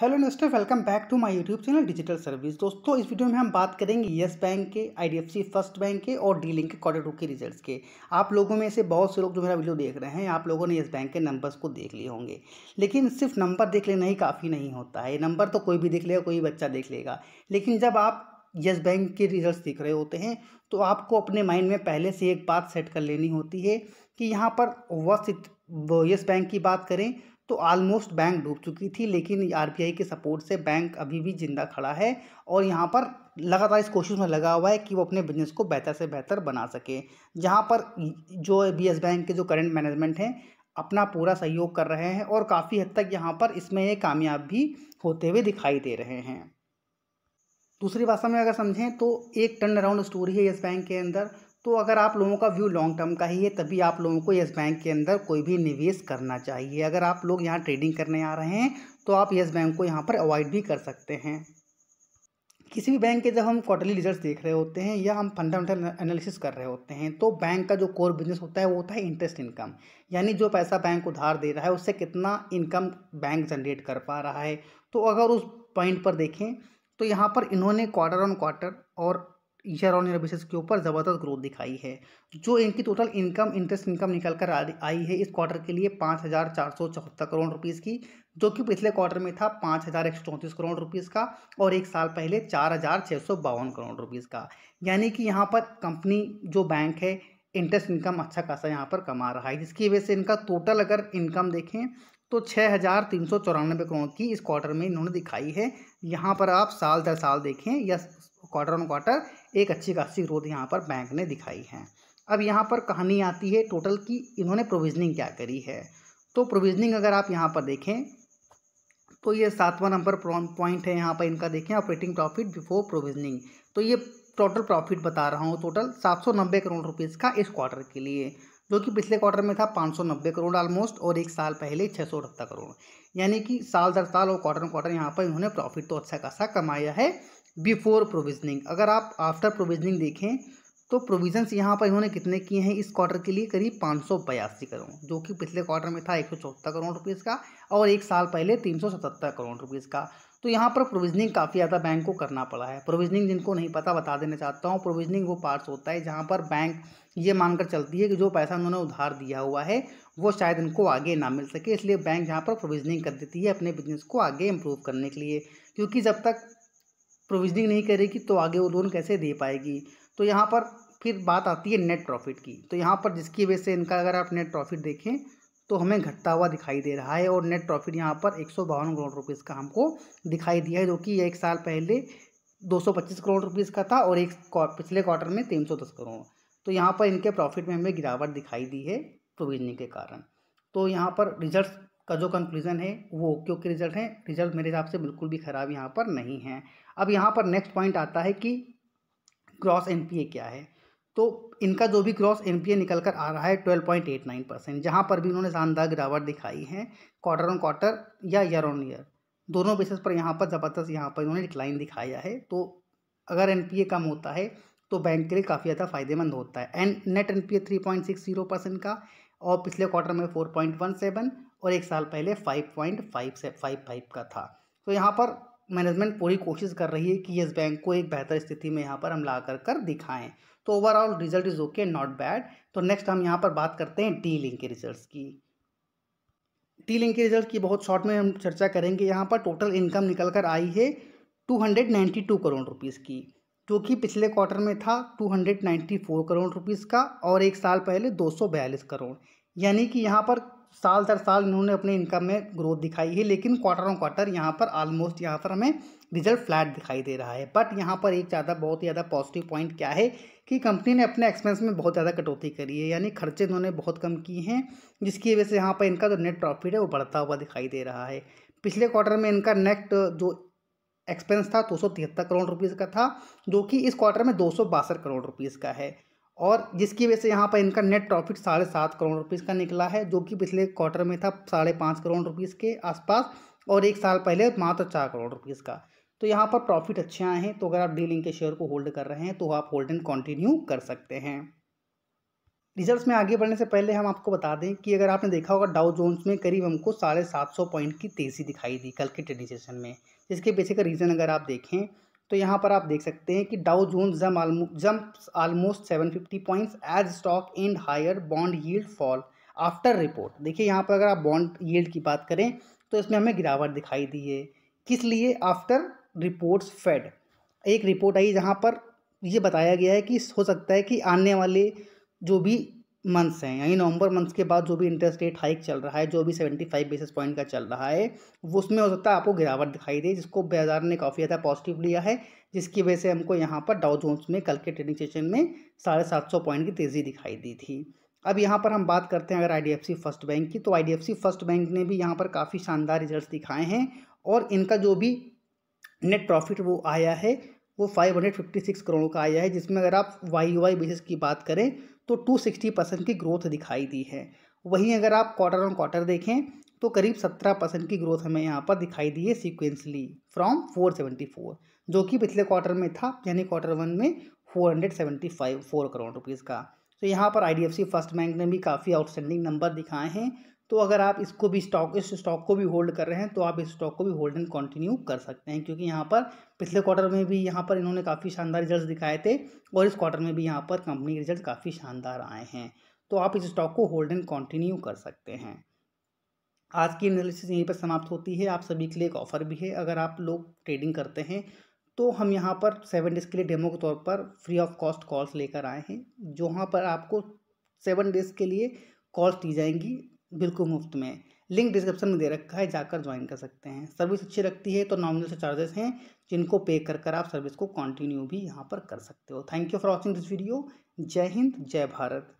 hello नमस्ते welcome back to my YouTube channel digital service दोस्तों इस वीडियो में हम बात करेंगे येस बैंक के आईडीएफसी फर्स्ट बैंक के और डी लिंक के क्वार्टर टू के रिजल्ट्स के आप लोगों में से बहुत से लोग जो मेरा वीडियो देख रहे हैं आप लोगों ने येस बैंक के नंबर्स को देख लिए होंगे लेकिन सिर्फ नंबर देख लेना ही काफ़ी नहीं होता है नंबर तो कोई भी देख लेगा कोई बच्चा देख लेगा लेकिन जब आप येस बैंक के रिजल्ट दिख रहे होते हैं तो आपको अपने माइंड में पहले से एक बात सेट कर लेनी होती है कि यहाँ पर वो येस बैंक की बात करें तो ऑलमोस्ट बैंक डूब चुकी थी लेकिन आरबीआई के सपोर्ट से बैंक अभी भी जिंदा खड़ा है और यहाँ पर लगातार इस कोशिश में लगा हुआ है कि वो अपने बिजनेस को बेहतर से बेहतर बना सके जहाँ पर जो बी बैंक के जो करंट मैनेजमेंट हैं अपना पूरा सहयोग कर रहे हैं और काफ़ी हद तक यहाँ पर इसमें ये कामयाब भी होते हुए दिखाई दे रहे हैं दूसरी भाषा में अगर समझें तो एक टर्न अराउंड स्टोरी है येस बैंक के अंदर तो अगर आप लोगों का व्यू लॉन्ग टर्म का ही है तभी आप लोगों को येस बैंक के अंदर कोई भी निवेश करना चाहिए अगर आप लोग यहाँ ट्रेडिंग करने आ रहे हैं तो आप येस बैंक को यहाँ पर अवॉइड भी कर सकते हैं किसी भी बैंक के जब हम क्वार्टरली रिजल्ट्स देख रहे होते हैं या हम फंडामेंटल एनालिसिस कर रहे होते हैं तो बैंक का जो कोर बिजनेस होता है वो होता है इंटरेस्ट इनकम यानी जो पैसा बैंक उधार दे रहा है उससे कितना इनकम बैंक जनरेट कर पा रहा है तो अगर उस पॉइंट पर देखें तो यहाँ पर इन्होंने क्वार्टर ऑन क्वार्टर और ईयर ऑन ईयर बेसिस के ऊपर ज़बरदस्त ग्रोथ दिखाई है जो इनकी टोटल इनकम इंटरेस्ट इनकम निकल कर आई है इस क्वार्टर के लिए पाँच हज़ार चार सौ चौहत्तर करोड़ रुपीज़ की जो कि पिछले क्वार्टर में था पाँच हज़ार एक सौ चौंतीस करोड़ रुपीज़ का और एक साल पहले चार हज़ार छः सौ बावन करोड़ रुपीज़ का यानी कि यहाँ पर कंपनी जो बैंक है इंटरेस्ट इनकम अच्छा खासा यहाँ पर कमा रहा है जिसकी वजह से इनका टोटल अगर इनकम देखें तो छः हज़ार तीन सौ चौरानबे करोड़ की इस क्वार्टर में इन्होंने दिखाई है यहाँ पर आप साल दर साल देखें या क्वार्टर ऑन क्वार्टर एक अच्छी खासी ग्रोथ यहाँ पर बैंक ने दिखाई है अब यहाँ पर कहानी आती है टोटल की इन्होंने प्रोविजनिंग क्या करी है तो प्रोविजनिंग अगर आप यहाँ पर देखें तो ये सातवां नंबर पॉइंट है यहाँ पर इनका देखें ऑपरेटिंग प्रॉफिट बिफोर प्रोविजनिंग तो ये टोटल प्रॉफिट बता रहा हूँ टोटल सात सौ नब्बे करोड़ रुपीज़ का इस क्वार्टर के लिए जो कि पिछले क्वार्टर में था पाँच सौ नब्बे करोड़ ऑलमोस्ट और एक साल पहले छः सौ अठहत्तर करोड़ यानी कि साल दर साल और क्वार्टर क्वार्टर यहाँ पर इन्होंने प्रॉफिट तो अच्छा खासा कमाया है बिफोर प्रोविजनिंग अगर आप आफ्टर प्रोविजनिंग देखें तो प्रोविजंस यहाँ पर इन्होंने कितने किए हैं इस क्वार्टर के लिए करीब पाँच सौ बयासी करोड़ जो कि पिछले क्वार्टर में था एक सौ चौहत्तर करोड़ रुपीज़ का और एक साल पहले तीन सौ सतहत्तर करोड़ रुपीज़ का तो यहाँ पर प्रोविजनिंग काफ़ी ज़्यादा बैंक को करना पड़ा है प्रोविजनिंग जिनको नहीं पता बता देना चाहता हूँ प्रोविजनिंग वो पार्ट्स होता है जहाँ पर बैंक ये मानकर चलती है कि जो पैसा उन्होंने उधार दिया हुआ है वो शायद इनको आगे ना मिल सके इसलिए बैंक यहाँ पर प्रोविजनिंग कर देती है अपने बिजनेस को आगे इम्प्रूव करने के लिए क्योंकि जब तक प्रोविजनिंग नहीं करेगी तो आगे वो लोन कैसे दे पाएगी तो यहाँ पर फिर बात आती है नेट प्रॉफिट की तो यहाँ पर जिसकी वजह से इनका अगर आप नेट प्रॉफिट देखें तो हमें घटता हुआ दिखाई दे रहा है और नेट प्रॉफिट यहाँ पर एक सौ बावन करोड़ रुपीज़ का हमको दिखाई दिया है जो कि एक साल पहले दो सौ पच्चीस करोड़ रुपीज़ का था और एक पिछले क्वार्टर में तीन सौ दस करोड़ तो यहाँ पर इनके प्रॉफिट में हमें गिरावट दिखाई दी है प्रोविजनिंग के कारण तो यहाँ पर रिजल्ट का जो कंक्लूजन है वो क्योंकि रिजल्ट है रिजल्ट मेरे हिसाब से बिल्कुल भी ख़राब यहाँ पर नहीं है अब यहाँ पर नेक्स्ट पॉइंट आता है कि क्रॉस एन क्या है तो इनका जो भी क्रॉस एन निकल कर आ रहा है twelve point eight nine percent जहाँ पर भी उन्होंने शानदार गिरावट दिखाई है क्वार्टर ऑन क्वार्टर या ईयर ऑन ईयर दोनों बेसिस पर यहाँ पर ज़बरदस्त यहाँ पर इन्होंने डिक्लाइन दिखाया है तो अगर एन कम होता है तो बैंक के लिए काफ़ी ज़्यादा फायदेमंद होता है and net N P three point six zero percent का और पिछले क्वार्टर में फोर पॉइंट वन सेवन और एक साल पहले फाइव पॉइंट फाइव से फाइव फाइव का था तो यहाँ पर मैनेजमेंट पूरी कोशिश कर रही है कि येस बैंक को एक बेहतर स्थिति में यहाँ पर हम ला कर कर दिखाएँ तो overall result is okay not bad तो नेक्स्ट हम यहाँ पर बात करते हैं डी लिंक के रिज़ल्ट की टी लिंक के रिजल्ट की बहुत शॉर्ट में हम चर्चा करेंगे यहाँ पर टोटल इनकम निकल कर आई है two hundred ninety two crore rupees की जो कि पिछले क्वार्टर में था 294 करोड़ रुपीस का और एक साल पहले 242 करोड़ यानी कि यहाँ पर साल दर साल इन्होंने अपने इनकम में ग्रोथ दिखाई है लेकिन क्वार्टर ऑन क्वार्टर यहाँ पर ऑलमोस्ट यहाँ पर हमें रिजल्ट फ्लैट दिखाई दे रहा है बट यहाँ पर एक ज़्यादा बहुत ही ज़्यादा पॉजिटिव पॉइंट क्या है कि कंपनी ने अपने एक्सपेंस में बहुत ज़्यादा कटौती करी है यानी खर्चे इन्होंने बहुत कम किए हैं जिसकी वजह से यहाँ पर इनका जो नेट प्रॉफिट है वो बढ़ता हुआ दिखाई दे रहा है पिछले क्वार्टर में इनका नेट जो एक्सपेंस था दो करोड़ रुपीज़ का था जो कि इस क्वार्टर में दो करोड़ रुपीज़ का है और जिसकी वजह से यहाँ पर इनका नेट प्रॉफिट साढ़े सात करोड़ रुपीज़ का निकला है जो कि पिछले क्वार्टर में था साढ़े पाँच करोड़ रुपीज़ के आसपास और एक साल पहले मात्र चार करोड़ रुपीज़ का तो यहाँ पर प्रॉफिट अच्छे आए हैं तो अगर आप डीलिंग के शेयर को होल्ड कर रहे हैं तो आप होल्ड एंड कंटिन्यू कर सकते हैं रिजल्ट्स में आगे बढ़ने से पहले हम आपको बता दें कि अगर आपने देखा होगा डाउ जोन्स में करीब हमको साढ़े सात सौ पॉइंट की तेज़ी दिखाई दी कल के ट्रेडिंग सेशन में जिसके पीछे का रीज़न अगर आप देखें तो यहाँ पर आप देख सकते हैं कि डाउ जोन्स जम jump almost seven fifty points as stock and higher bond yield fall after report देखिए यहाँ पर अगर आप बॉन्ड यील्ड की बात करें तो इसमें हमें गिरावट दिखाई दी है किस लिए आफ्टर रिपोर्ट्स फेड एक रिपोर्ट आई जहाँ पर ये बताया गया है कि हो सकता है कि आने वाले जो भी मंथ्स हैं यानी नवंबर मंथ्स के बाद जो भी इंटरेस्ट रेट हाइक चल रहा है जो भी सेवेंटी फाइव बेसिस पॉइंट का चल रहा है वो उसमें हो सकता है आपको गिरावट दिखाई दे जिसको बाजार ने काफ़ी ज़्यादा पॉजिटिव लिया है जिसकी वजह से हमको यहाँ पर डाउ जोन्स में कल के ट्रेडिंग सेशन में साढ़े सात सौ पॉइंट की तेज़ी दिखाई दी थी अब यहाँ पर हम बात करते हैं अगर आई फर्स्ट बैंक की तो आई फर्स्ट बैंक ने भी यहाँ पर काफ़ी शानदार रिजल्ट दिखाए हैं और इनका जो भी नेट प्रॉफिट वो आया है वो 556 करोड़ का आया है जिसमें अगर आप वाई वाई बेसिस की बात करें तो 260 परसेंट की ग्रोथ दिखाई दी है वहीं अगर आप क्वार्टर ऑन क्वार्टर देखें तो करीब 17 परसेंट की ग्रोथ हमें यहाँ पर दिखाई दी है सिक्वेंसली फ्रॉम 474 जो कि पिछले क्वार्टर में था यानी क्वार्टर वन में 475 फोर करोड़ रुपीज़ का तो यहाँ पर आई फर्स्ट बैंक ने भी काफ़ी आउटस्टैंडिंग नंबर दिखाए हैं तो अगर आप इसको भी स्टॉक इस स्टॉक को भी होल्ड कर रहे हैं तो आप इस स्टॉक को भी होल्ड एंड कंटिन्यू कर सकते हैं क्योंकि यहाँ पर पिछले क्वार्टर में भी यहाँ पर इन्होंने काफ़ी शानदार रिजल्ट दिखाए थे और इस क्वार्टर में भी यहाँ पर कंपनी के रिजल्ट काफ़ी शानदार आए हैं तो आप इस स्टॉक को होल्ड एंड कॉन्टिन्यू कर सकते हैं आज की एनालिसिस यहीं पर समाप्त होती है आप सभी के लिए एक ऑफर भी है अगर आप लोग ट्रेडिंग करते हैं तो हम यहाँ पर सेवन डेज़ के लिए डेमो के तौर पर फ्री ऑफ कॉस्ट कॉल्स लेकर आए हैं जो पर आपको सेवन डेज़ के लिए कॉल्स दी जाएंगी बिल्कुल मुफ्त में लिंक डिस्क्रिप्शन में दे रखा है जाकर ज्वाइन कर सकते हैं सर्विस अच्छी रखती है तो नॉमिनल से चार्जेस हैं जिनको पे कर कर आप सर्विस को कंटिन्यू भी यहाँ पर कर सकते हो thank you for watching this video जय हिंद जय भारत